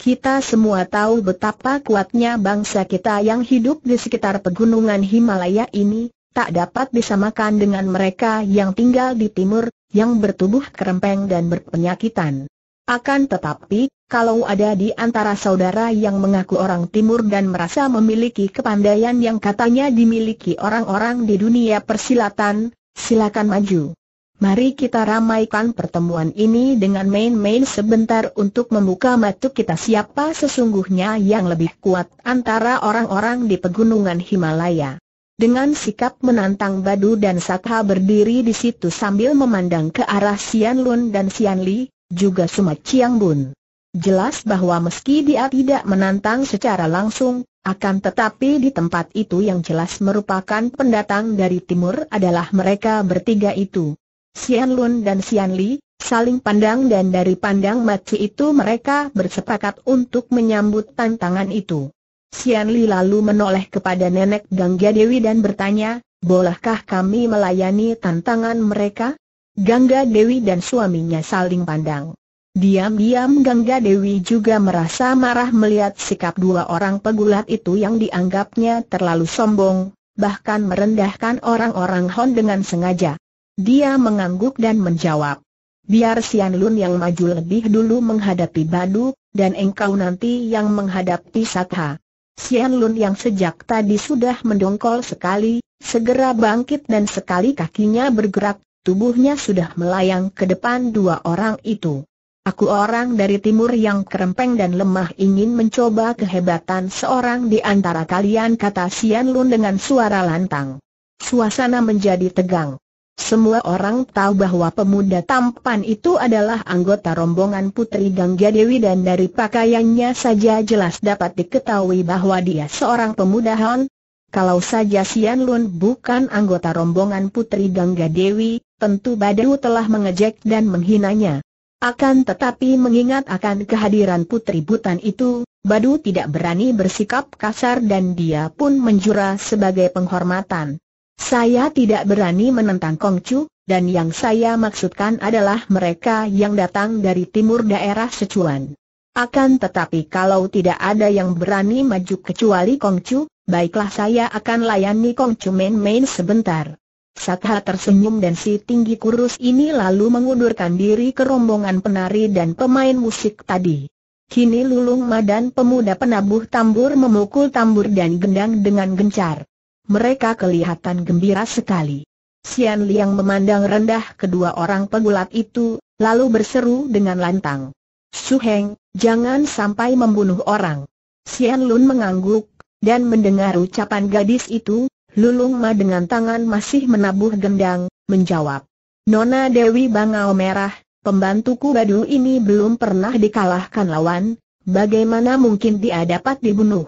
Kita semua tahu betapa kuatnya bangsa kita yang hidup di sekitar pegunungan Himalaya ini, tak dapat disamakan dengan mereka yang tinggal di timur, yang bertubuh kerempeng dan berpenyakitan. Akan tetapi, kalau ada di antara saudara yang mengaku orang timur dan merasa memiliki kepandaian yang katanya dimiliki orang-orang di dunia persilatan, silakan maju. Mari kita ramaikan pertemuan ini dengan main-main sebentar untuk membuka mata kita siapa sesungguhnya yang lebih kuat antara orang-orang di pegunungan Himalaya. Dengan sikap menantang Badu dan Sakha berdiri di situ sambil memandang ke arah Sian Lun dan Sian Li, juga Sumat Chiang Bun. Jelas bahwa meski dia tidak menantang secara langsung, akan tetapi di tempat itu yang jelas merupakan pendatang dari timur adalah mereka bertiga itu. Xian Lun dan Xian Li, saling pandang dan dari pandang mati itu mereka bersepakat untuk menyambut tantangan itu. Xian Li lalu menoleh kepada nenek Gangga Dewi dan bertanya, bolehkah kami melayani tantangan mereka? Gangga Dewi dan suaminya saling pandang. Diam-diam Gangga Dewi juga merasa marah melihat sikap dua orang pegulat itu yang dianggapnya terlalu sombong, bahkan merendahkan orang-orang Hon dengan sengaja. Dia mengangguk dan menjawab. Biar Sian Lun yang maju lebih dulu menghadapi Badu, dan engkau nanti yang menghadapi Satha. Sian Lun yang sejak tadi sudah mendongkol sekali, segera bangkit dan sekali kakinya bergerak, tubuhnya sudah melayang ke depan dua orang itu. Aku orang dari timur yang kerempeng dan lemah ingin mencoba kehebatan seorang di antara kalian kata Sian Lun dengan suara lantang. Suasana menjadi tegang. Semua orang tahu bahwa pemuda tampan itu adalah anggota rombongan Putri Gangga Dewi dan dari pakaiannya saja jelas dapat diketahui bahwa dia seorang pemuda Han. Kalau saja Sian Lun bukan anggota rombongan Putri Gangga Dewi, tentu Badu telah mengejek dan menghinanya. Akan tetapi mengingat akan kehadiran Putri Butan itu, Badu tidak berani bersikap kasar dan dia pun menjura sebagai penghormatan. Saya tidak berani menentang Kongcu, dan yang saya maksudkan adalah mereka yang datang dari timur daerah Secuan. Akan tetapi kalau tidak ada yang berani maju kecuali Kongcu, baiklah saya akan layani Kongcu main-main sebentar. Sakha tersenyum dan si tinggi kurus ini lalu mengundurkan diri ke rombongan penari dan pemain musik tadi. Kini lulung madan pemuda penabuh tambur memukul tambur dan gendang dengan gencar. Mereka kelihatan gembira sekali. Xian Liang memandang rendah kedua orang pegulat itu, lalu berseru dengan lantang. Su Heng, jangan sampai membunuh orang. Xian Lun mengangguk, dan mendengar ucapan gadis itu, Lulung Ma dengan tangan masih menabuh gendang, menjawab. Nona Dewi Bangau Merah, pembantuku Badu ini belum pernah dikalahkan lawan, bagaimana mungkin dia dapat dibunuh?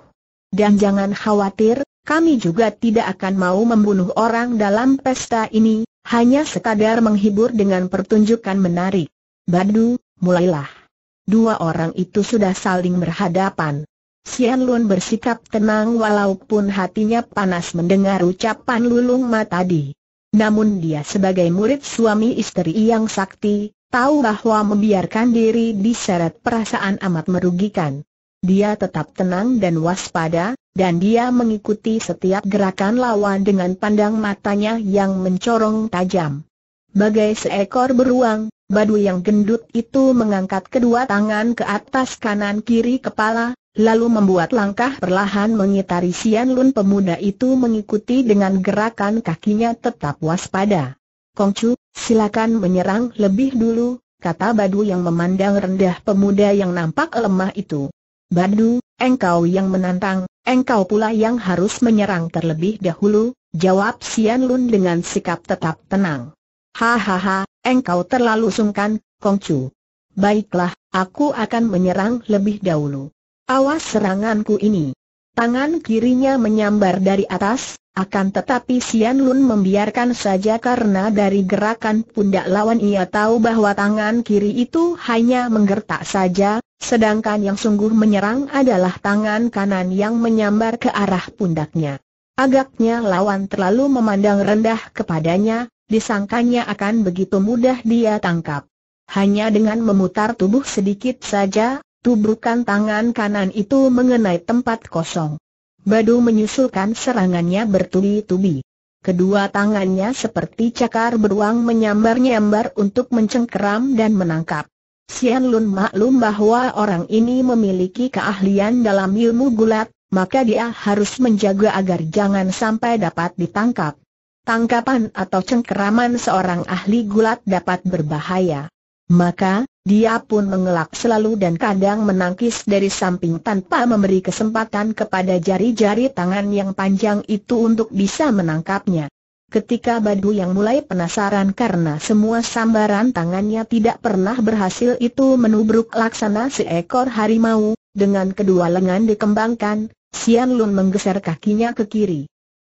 Dan jangan khawatir, kami juga tidak akan mau membunuh orang dalam pesta ini, hanya sekadar menghibur dengan pertunjukan menarik. Badu, mulailah. Dua orang itu sudah saling berhadapan. Sian Lun bersikap tenang walaupun hatinya panas mendengar ucapan lulung Ma tadi. Namun dia sebagai murid suami istri yang sakti, tahu bahwa membiarkan diri diseret perasaan amat merugikan dia tetap tenang dan waspada, dan dia mengikuti setiap gerakan lawan dengan pandang matanya yang mencorong tajam. Bagai seekor beruang, badu yang gendut itu mengangkat kedua tangan ke atas kanan kiri kepala, lalu membuat langkah perlahan mengitari Sian Lun pemuda itu mengikuti dengan gerakan kakinya tetap waspada. Kong chu, silakan menyerang lebih dulu, kata Badu yang memandang rendah pemuda yang nampak lemah itu. Badu, engkau yang menantang, engkau pula yang harus menyerang terlebih dahulu, jawab Sian Lun dengan sikap tetap tenang. Hahaha, engkau terlalu sungkan, Kong Chu. Baiklah, aku akan menyerang lebih dahulu. Awas seranganku ini. Tangan kirinya menyambar dari atas, akan tetapi Sian Lun membiarkan saja karena dari gerakan pundak lawan ia tahu bahwa tangan kiri itu hanya menggertak saja, sedangkan yang sungguh menyerang adalah tangan kanan yang menyambar ke arah pundaknya. Agaknya lawan terlalu memandang rendah kepadanya, disangkanya akan begitu mudah dia tangkap. Hanya dengan memutar tubuh sedikit saja, Tubrukan tangan kanan itu mengenai tempat kosong. Badu menyusulkan serangannya bertubi-tubi. Kedua tangannya seperti cakar beruang menyambar-nyambar untuk mencengkeram dan menangkap. Sian Lun maklum bahwa orang ini memiliki keahlian dalam ilmu gulat, maka dia harus menjaga agar jangan sampai dapat ditangkap. Tangkapan atau cengkeraman seorang ahli gulat dapat berbahaya. Maka, dia pun mengelak selalu dan kadang menangkis dari samping tanpa memberi kesempatan kepada jari-jari tangan yang panjang itu untuk bisa menangkapnya. Ketika Badu yang mulai penasaran karena semua sambaran tangannya tidak pernah berhasil itu menubruk laksana seekor harimau, dengan kedua lengan dikembangkan, Sian Lun menggeser kakinya ke kiri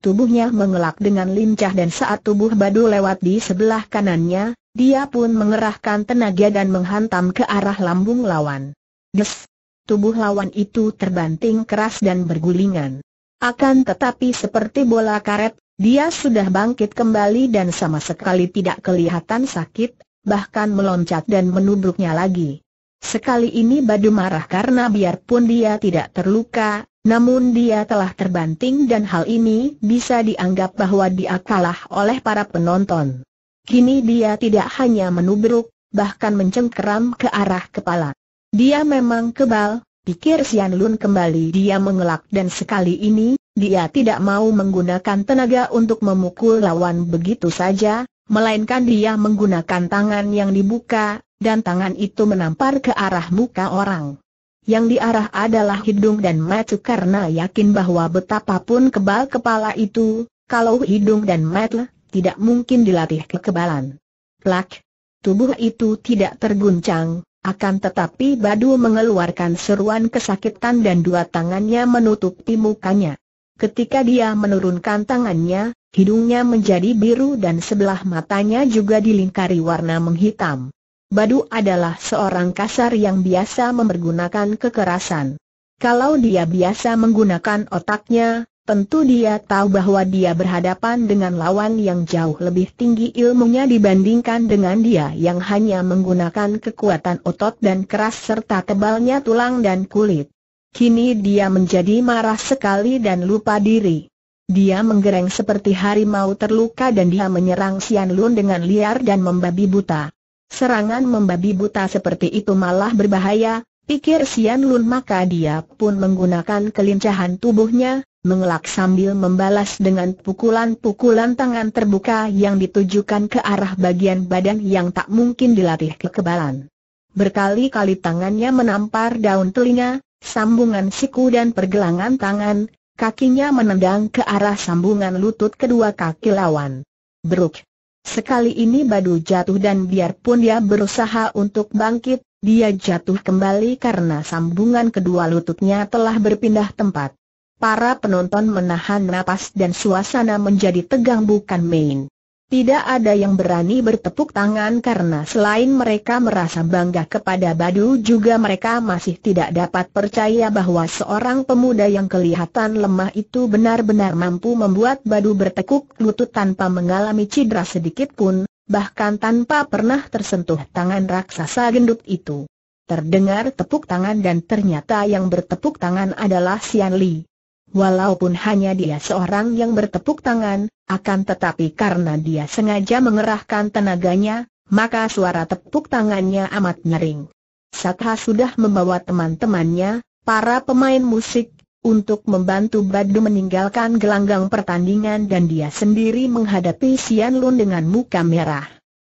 tubuhnya mengelak dengan lincah dan saat tubuh Badu lewat di sebelah kanannya, dia pun mengerahkan tenaga dan menghantam ke arah lambung lawan. Des! Tubuh lawan itu terbanting keras dan bergulingan. Akan tetapi seperti bola karet, dia sudah bangkit kembali dan sama sekali tidak kelihatan sakit, bahkan meloncat dan menubruknya lagi. Sekali ini Badu marah karena biarpun dia tidak terluka, namun dia telah terbanting dan hal ini bisa dianggap bahwa dia kalah oleh para penonton. Kini dia tidak hanya menubruk, bahkan mencengkeram ke arah kepala. Dia memang kebal, pikir Sian Lun kembali dia mengelak dan sekali ini, dia tidak mau menggunakan tenaga untuk memukul lawan begitu saja, melainkan dia menggunakan tangan yang dibuka, dan tangan itu menampar ke arah muka orang yang diarah adalah hidung dan mata karena yakin bahwa betapapun kebal kepala itu, kalau hidung dan mata tidak mungkin dilatih kekebalan. Plak, tubuh itu tidak terguncang, akan tetapi Badu mengeluarkan seruan kesakitan dan dua tangannya menutupi mukanya. Ketika dia menurunkan tangannya, hidungnya menjadi biru dan sebelah matanya juga dilingkari warna menghitam. Badu adalah seorang kasar yang biasa mempergunakan kekerasan. Kalau dia biasa menggunakan otaknya, tentu dia tahu bahwa dia berhadapan dengan lawan yang jauh lebih tinggi ilmunya dibandingkan dengan dia yang hanya menggunakan kekuatan otot dan keras serta tebalnya tulang dan kulit. Kini dia menjadi marah sekali dan lupa diri. Dia menggereng seperti harimau terluka dan dia menyerang Sian Lun dengan liar dan membabi buta. Serangan membabi buta seperti itu malah berbahaya, pikir Sian Lun maka dia pun menggunakan kelincahan tubuhnya, mengelak sambil membalas dengan pukulan-pukulan tangan terbuka yang ditujukan ke arah bagian badan yang tak mungkin dilatih kekebalan. Berkali-kali tangannya menampar daun telinga, sambungan siku dan pergelangan tangan, kakinya menendang ke arah sambungan lutut kedua kaki lawan. Beruk, Sekali ini Badu jatuh dan biarpun dia berusaha untuk bangkit, dia jatuh kembali karena sambungan kedua lututnya telah berpindah tempat. Para penonton menahan napas dan suasana menjadi tegang bukan main. Tidak ada yang berani bertepuk tangan karena selain mereka merasa bangga kepada Badu juga mereka masih tidak dapat percaya bahwa seorang pemuda yang kelihatan lemah itu benar-benar mampu membuat Badu bertekuk lutut tanpa mengalami cedera sedikit pun, bahkan tanpa pernah tersentuh tangan raksasa gendut itu. Terdengar tepuk tangan dan ternyata yang bertepuk tangan adalah Xian Li. Walaupun hanya dia seorang yang bertepuk tangan, akan tetapi karena dia sengaja mengerahkan tenaganya, maka suara tepuk tangannya amat nering. Sakha sudah membawa teman-temannya, para pemain musik, untuk membantu Badu meninggalkan gelanggang pertandingan dan dia sendiri menghadapi Sian Lun dengan muka merah.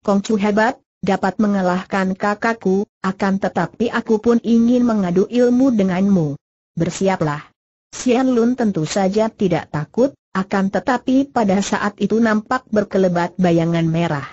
Kong Chu hebat, dapat mengalahkan kakakku, akan tetapi aku pun ingin mengadu ilmu denganmu. Bersiaplah. Sian Lun tentu saja tidak takut, akan tetapi pada saat itu nampak berkelebat bayangan merah.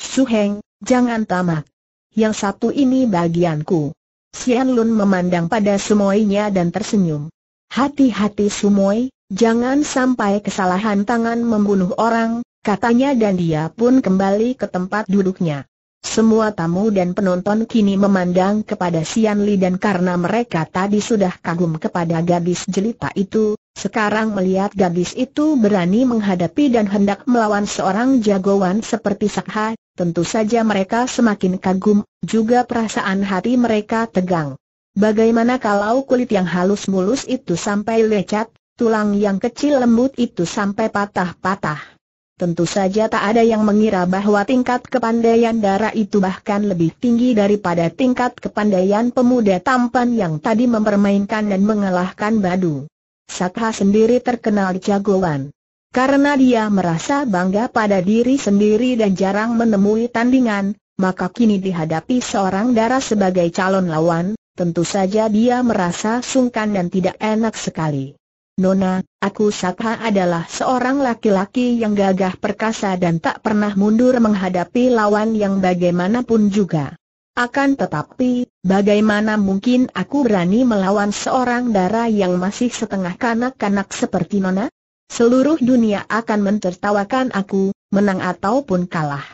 Su Heng, jangan tamak. Yang satu ini bagianku. Sian Lun memandang pada Sumoinya dan tersenyum. Hati-hati Sumoi, jangan sampai kesalahan tangan membunuh orang, katanya dan dia pun kembali ke tempat duduknya. Semua tamu dan penonton kini memandang kepada Sian Li dan karena mereka tadi sudah kagum kepada gadis jelita itu, sekarang melihat gadis itu berani menghadapi dan hendak melawan seorang jagoan seperti Sakha, tentu saja mereka semakin kagum, juga perasaan hati mereka tegang. Bagaimana kalau kulit yang halus mulus itu sampai lecet, tulang yang kecil lembut itu sampai patah-patah? Tentu saja tak ada yang mengira bahwa tingkat kepandaian darah itu bahkan lebih tinggi daripada tingkat kepandaian pemuda tampan yang tadi mempermainkan dan mengalahkan Badu. Sakha sendiri terkenal jagoan. Karena dia merasa bangga pada diri sendiri dan jarang menemui tandingan, maka kini dihadapi seorang darah sebagai calon lawan, tentu saja dia merasa sungkan dan tidak enak sekali. Nona, aku Sakha adalah seorang laki-laki yang gagah perkasa dan tak pernah mundur menghadapi lawan yang bagaimanapun juga. Akan tetapi, bagaimana mungkin aku berani melawan seorang dara yang masih setengah kanak-kanak seperti Nona? Seluruh dunia akan mentertawakan aku, menang ataupun kalah.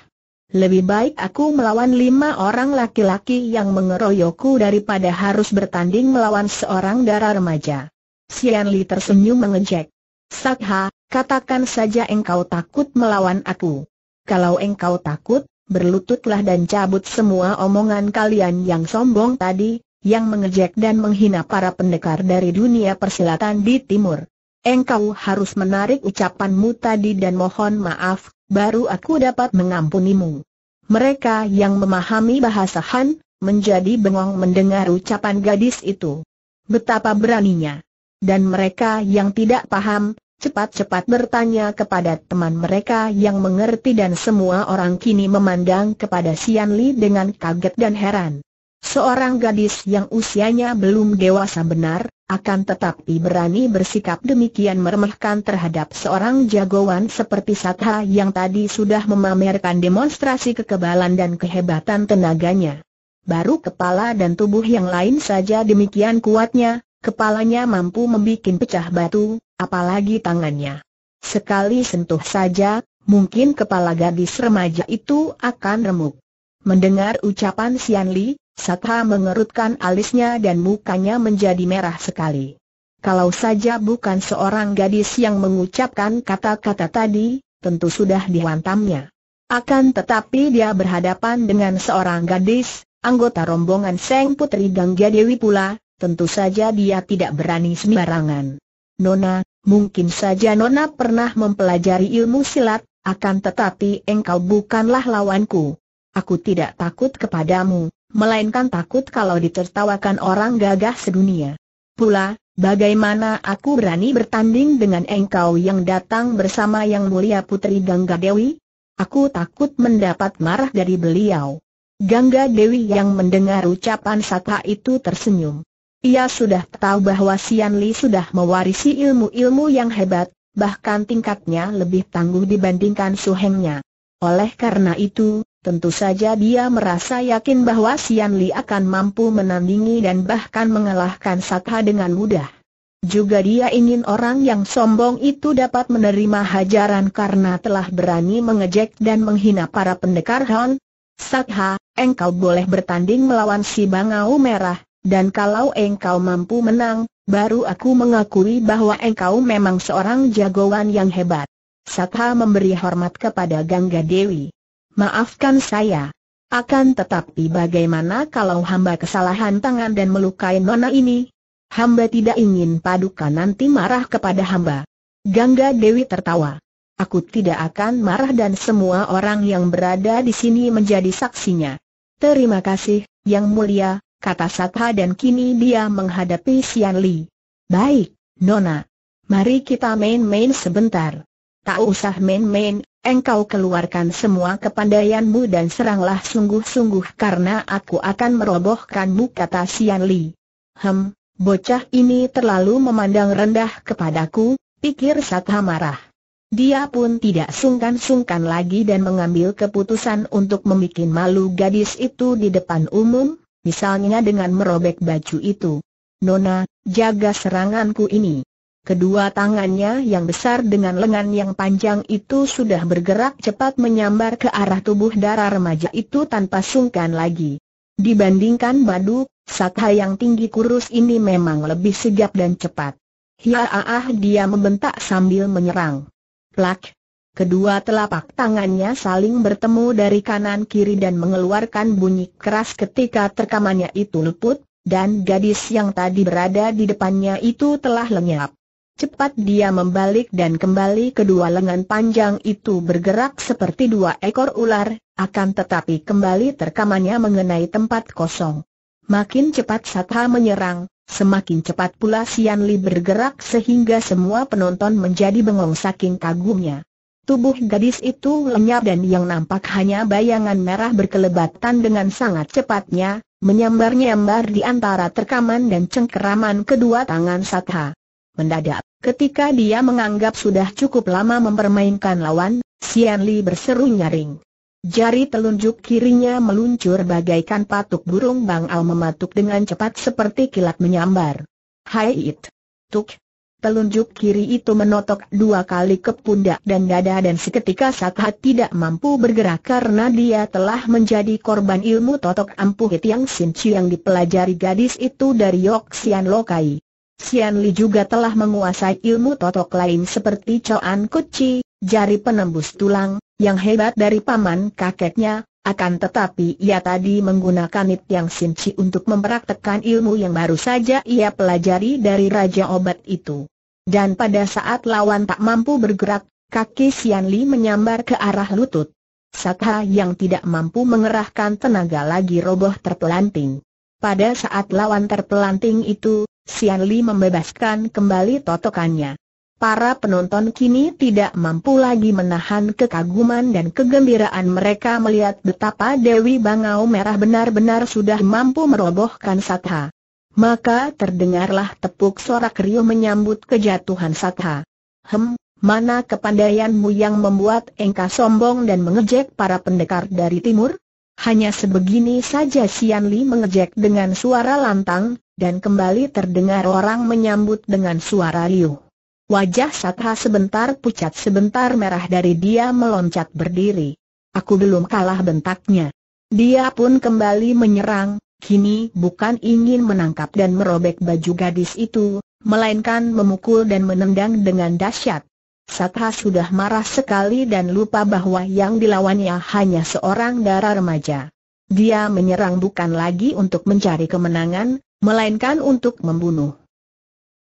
Lebih baik aku melawan lima orang laki-laki yang mengeroyokku daripada harus bertanding melawan seorang darah remaja. Sian Li tersenyum mengejek. Sakha, katakan saja engkau takut melawan aku. Kalau engkau takut, berlututlah dan cabut semua omongan kalian yang sombong tadi, yang mengejek dan menghina para pendekar dari dunia persilatan di timur. Engkau harus menarik ucapanmu tadi dan mohon maaf, baru aku dapat mengampunimu. Mereka yang memahami bahasa Han, menjadi bengong mendengar ucapan gadis itu. Betapa beraninya dan mereka yang tidak paham, cepat-cepat bertanya kepada teman mereka yang mengerti dan semua orang kini memandang kepada Sian Li dengan kaget dan heran. Seorang gadis yang usianya belum dewasa benar, akan tetapi berani bersikap demikian meremehkan terhadap seorang jagoan seperti Satha yang tadi sudah memamerkan demonstrasi kekebalan dan kehebatan tenaganya. Baru kepala dan tubuh yang lain saja demikian kuatnya, Kepalanya mampu membuat pecah batu, apalagi tangannya. Sekali sentuh saja, mungkin kepala gadis remaja itu akan remuk. Mendengar ucapan Sian Li, Satha mengerutkan alisnya dan mukanya menjadi merah sekali. Kalau saja bukan seorang gadis yang mengucapkan kata-kata tadi, tentu sudah dihantamnya. Akan tetapi dia berhadapan dengan seorang gadis, anggota rombongan Seng Putri Gangga Dewi pula, tentu saja dia tidak berani sembarangan. Nona, mungkin saja Nona pernah mempelajari ilmu silat, akan tetapi engkau bukanlah lawanku. Aku tidak takut kepadamu, melainkan takut kalau ditertawakan orang gagah sedunia. Pula, bagaimana aku berani bertanding dengan engkau yang datang bersama yang mulia Putri Gangga Dewi? Aku takut mendapat marah dari beliau. Gangga Dewi yang mendengar ucapan Saka itu tersenyum. Ia sudah tahu bahwa Sian Li sudah mewarisi ilmu-ilmu yang hebat, bahkan tingkatnya lebih tangguh dibandingkan suhengnya. Oleh karena itu, tentu saja dia merasa yakin bahwa Sian Li akan mampu menandingi dan bahkan mengalahkan Sakha dengan mudah. Juga dia ingin orang yang sombong itu dapat menerima hajaran karena telah berani mengejek dan menghina para pendekar hon. Sakha, engkau boleh bertanding melawan si Bangau Merah, dan kalau engkau mampu menang, baru aku mengakui bahwa engkau memang seorang jagoan yang hebat. Satha memberi hormat kepada Gangga Dewi. Maafkan saya. Akan tetapi bagaimana kalau hamba kesalahan tangan dan melukai nona ini? Hamba tidak ingin paduka nanti marah kepada hamba. Gangga Dewi tertawa. Aku tidak akan marah dan semua orang yang berada di sini menjadi saksinya. Terima kasih, Yang Mulia, kata Satha dan kini dia menghadapi Sian Li. Baik, Nona. Mari kita main-main sebentar. Tak usah main-main, engkau keluarkan semua kepandaianmu dan seranglah sungguh-sungguh karena aku akan merobohkanmu kata Sian Li. Hem, bocah ini terlalu memandang rendah kepadaku, pikir Satha marah. Dia pun tidak sungkan-sungkan lagi dan mengambil keputusan untuk membuat malu gadis itu di depan umum, misalnya dengan merobek baju itu. Nona, jaga seranganku ini. Kedua tangannya yang besar dengan lengan yang panjang itu sudah bergerak cepat menyambar ke arah tubuh darah remaja itu tanpa sungkan lagi. Dibandingkan badu, Sakha yang tinggi kurus ini memang lebih sigap dan cepat. ah, dia membentak sambil menyerang. Plak, Kedua telapak tangannya saling bertemu dari kanan kiri dan mengeluarkan bunyi keras ketika terkamannya itu luput, dan gadis yang tadi berada di depannya itu telah lenyap. Cepat dia membalik dan kembali kedua lengan panjang itu bergerak seperti dua ekor ular, akan tetapi kembali terkamannya mengenai tempat kosong. Makin cepat Satha menyerang, semakin cepat pula Sian Li bergerak sehingga semua penonton menjadi bengong saking kagumnya. Tubuh gadis itu lenyap dan yang nampak hanya bayangan merah berkelebatan dengan sangat cepatnya, menyambar-nyambar di antara terkaman dan cengkeraman kedua tangan Satha. Mendadak, ketika dia menganggap sudah cukup lama mempermainkan lawan, Sian Li berseru nyaring. Jari telunjuk kirinya meluncur bagaikan patuk burung bangau mematuk dengan cepat seperti kilat menyambar. Hai it! Tuk! Telunjuk kiri itu menotok dua kali ke pundak dan dada dan seketika Sakhat tidak mampu bergerak karena dia telah menjadi korban ilmu totok ampuh Tiang Sin yang dipelajari gadis itu dari Yok Sian Lokai. Sian Li juga telah menguasai ilmu totok lain seperti Choan Kuchi, jari penembus tulang, yang hebat dari paman kakeknya, akan tetapi ia tadi menggunakan Nit Yang Sinci untuk mempraktekkan ilmu yang baru saja ia pelajari dari Raja Obat itu. Dan pada saat lawan tak mampu bergerak, kaki Sian Li menyambar ke arah lutut. Sakha yang tidak mampu mengerahkan tenaga lagi roboh terpelanting. Pada saat lawan terpelanting itu, Sian Li membebaskan kembali totokannya para penonton kini tidak mampu lagi menahan kekaguman dan kegembiraan mereka melihat betapa Dewi Bangau Merah benar-benar sudah mampu merobohkan Satha. Maka terdengarlah tepuk sorak riuh menyambut kejatuhan Satha. Hem, mana kepandaianmu yang membuat engkau sombong dan mengejek para pendekar dari timur? Hanya sebegini saja Sian Li mengejek dengan suara lantang, dan kembali terdengar orang menyambut dengan suara riuh. Wajah Satra sebentar pucat sebentar merah dari dia meloncat berdiri. Aku belum kalah bentaknya. Dia pun kembali menyerang, kini bukan ingin menangkap dan merobek baju gadis itu, melainkan memukul dan menendang dengan dahsyat. Satra sudah marah sekali dan lupa bahwa yang dilawannya hanya seorang darah remaja. Dia menyerang bukan lagi untuk mencari kemenangan, melainkan untuk membunuh.